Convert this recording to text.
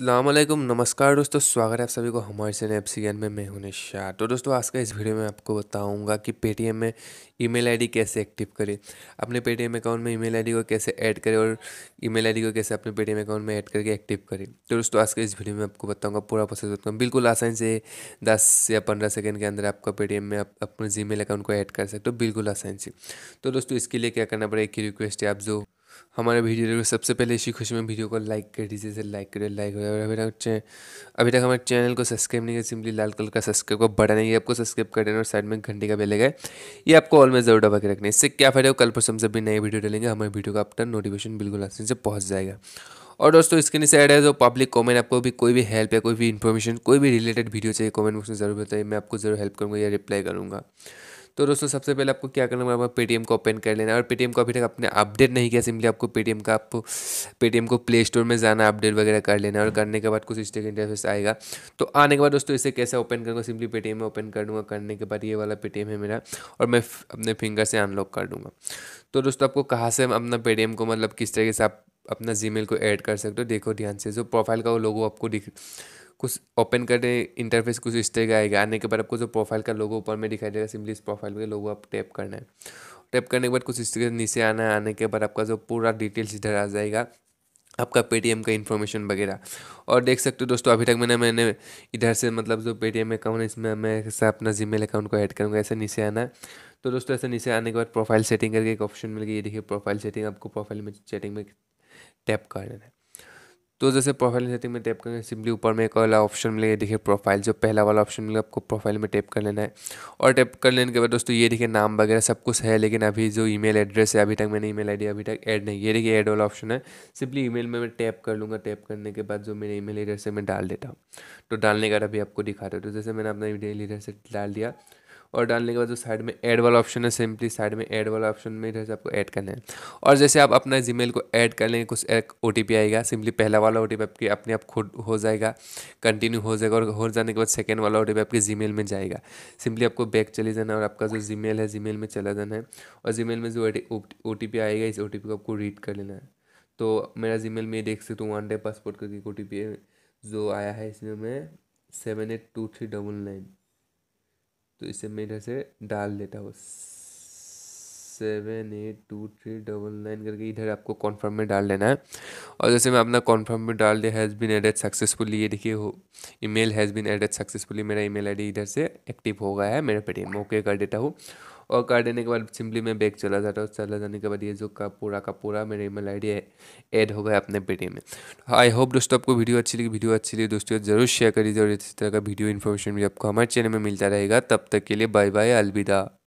असलम नमस्कार दोस्तों स्वागत है आप सभी को हमारे चैनल एप सी में मैं हूं निशा तो दोस्तों आज का इस वीडियो में आपको बताऊंगा कि पेटीएम में ईमेल आईडी कैसे एक्टिव करें अपने पेटीएम अकाउंट में ईमेल आईडी को कैसे ऐड करें और ईमेल आईडी को कैसे अपने पेटीएम अकाउंट में ऐड करके एक्टिव करें तो दोस्तों आज के इस वीडियो में आपको बताऊँगा पूरा प्रोसेस बताऊँ बिल्कुल आसानी से दस या पंद्रह सेकेंड के अंदर आपका पेटीएम में आप अपने जी अकाउंट को ऐड कर सकते हो बिल्कुल आसान से तो दोस्तों इसके लिए क्या करना पड़ेगा एक ही रिक्वेस्ट है आप जो हमारे वीडियो को सबसे पहले इसी खुशी में वीडियो को लाइक कर दीजिए से लाइक करिए लाइक और अभी तक अभी तक हमारे चैनल को सब्सक्राइब नहीं किया सिंपली लाल कलर का सब्सक्राइब का बटन है आपको सब्सक्राइब कर देना और साइड में घंटे का बेल है ये आपको ऑल में जरूर दबा के रखना है इससे क्या फायदा हो कल पर से भी नए वीडियो डालेंगे हमारे वीडियो का आपका नोटिफिकेशन बिल्कुल आसानी से पहुँच जाएगा और दोस्तों इसके नीचे ऐड है जो पब्लिक कमेंट आपको भी कोई भी हेल्प या कोई भी इन्फॉर्मेशन कोई भी रिलेटेड वीडियो चाहिए कमेंट बॉक्स में जरूर बताइए मैं आपको जरूर हेल्प करूँगा या रिप्लाई करूँगा तो दोस्तों सबसे पहले आपको क्या करना होगा पेटीएम को ओपन कर लेना और पेटीएम को अभी तक आपने अपडेट नहीं किया सिंपली आपको पेटीएम का आपको पेटीएम को प्ले स्टोर में जाना अपडेट वगैरह कर लेना और करने के बाद कुछ इस इंटरफेस आएगा तो आने के बाद दोस्तों इसे कैसे ओपन करूँगा सिंपली पेटीएम में ओपन कर दूँगा करने के बाद ये वाला पेटीएम है मेरा और मैं अपने फिंगर से अनलॉक कर दूँगा तो दोस्तों आपको कहाँ से अपना पेटीएम को मतलब किस तरीके से आप अपना जी को ऐड कर सकते हो देखो ध्यान से जो प्रोफाइल का वो लोगो आपको दिख कुछ ओपन करने इंटरफेस कुछ इस तरह का आएगा आने के बाद आपको जो प्रोफाइल का लोगो ऊपर में दिखाई देगा सिंपली इस प्रोफाइल में लोगो आप टैप करना है टैप करने के बाद कुछ इस तरह नीचे आना है आने के बाद आपका जो पूरा डिटेल्स इधर आ जाएगा आपका पेटीएम का इन्फॉर्मेशन वगैरह और देख सकते हो दोस्तों अभी तक मैंने मैंने इधर से मतलब जो पेटीएम अकाउंट है इसमें मैं ऐसा अपना मेल अकाउंट को ऐड करूँगा ऐसे नीचे आना है तो दोस्तों ऐसे नीचे आने के बाद प्रोफाइल सेटिंग करके एक ऑप्शन मिल गई ये देखिए प्रोफाइल सेटिंग आपको प्रोफाइल में सेटिंग में टैप करना है तो जैसे प्रोफाइल सेटिंग में टैप करेंगे सिंपली ऊपर में एक वाला ऑप्शन मिलेगा देखिए प्रोफाइल जो पहला वाला ऑप्शन मिलेगा आपको प्रोफाइल में टैप कर लेना है और टैप कर लेने के बाद दोस्तों ये देखिए नाम वगैरह सब कुछ है लेकिन अभी जो ईमेल एड्रेस है अभी तक मैंने ईमेल आईडी अभी तक ऐड नहीं ये देखिए ऐड वाला ऑप्शन है सिंपली ईमेल में मैं टैप कर लूँगा टैप करने के बाद जो मेरे ईमेल एड्रेस है मैं डाल देता हूँ तो डालने के बाद अभी आपको दिखा देता तो जैसे मैंने अपना ईमेल एड्रेस डाल दिया और डालने के बाद जो साइड में ऐड वाला ऑप्शन है सिंपली साइड में ऐड वाला ऑप्शन में जैसे आपको ऐड करना है और जैसे आप अपना जी को ऐड कर लेंगे कुछ एक ओ आएगा सिंपली पहला वाला ओ आपके अपने आप खुद हो जाएगा कंटिन्यू हो जाएगा और हो जाने के बाद सेकेंड वाला ओ आपके जी में जाएगा सिंपली आपको बैक चले जाना और आपका जो जी है जी में चला जाना है और जी में जो ओ आएगा इस ओ को आपको रीड कर लेना है तो मेरा जी में देख सकते हूँ वन डे पासपोर्ट एक ओ जो आया है इसमें मैं seven eight two three double nine तो इसे मैं इधर से डाल देता हूँ seven eight two three double nine करके इधर आपको कॉन्फर्म में डाल देना है और जैसे मैं अपना कॉन्फर्म में डाल दिया हैज़ बिन एडेड सक्सेसफुली ये देखिए हो email has been added successfully मेरा ईमेल आईडी इधर से एक्टिव हो गया है मेरे पेटीएम ओके कर देता हूँ और कर देने के बाद सिंपली मैं बैग चला जाता हूँ चला जाने के बाद ये जो का पूरा का पूरा मेरा ईमेल आईडी ऐड हो गया अपने पेटीएम में आई तो होप दोस्तों आपको वीडियो अच्छी लगी वीडियो अच्छी लगी दोस्तों जरूर शेयर करिए और इसी तरह का वीडियो इन्फॉर्मेशन भी आपको हमारे चैनल में मिलता रहेगा तब तक के लिए बाय बाय अलविदा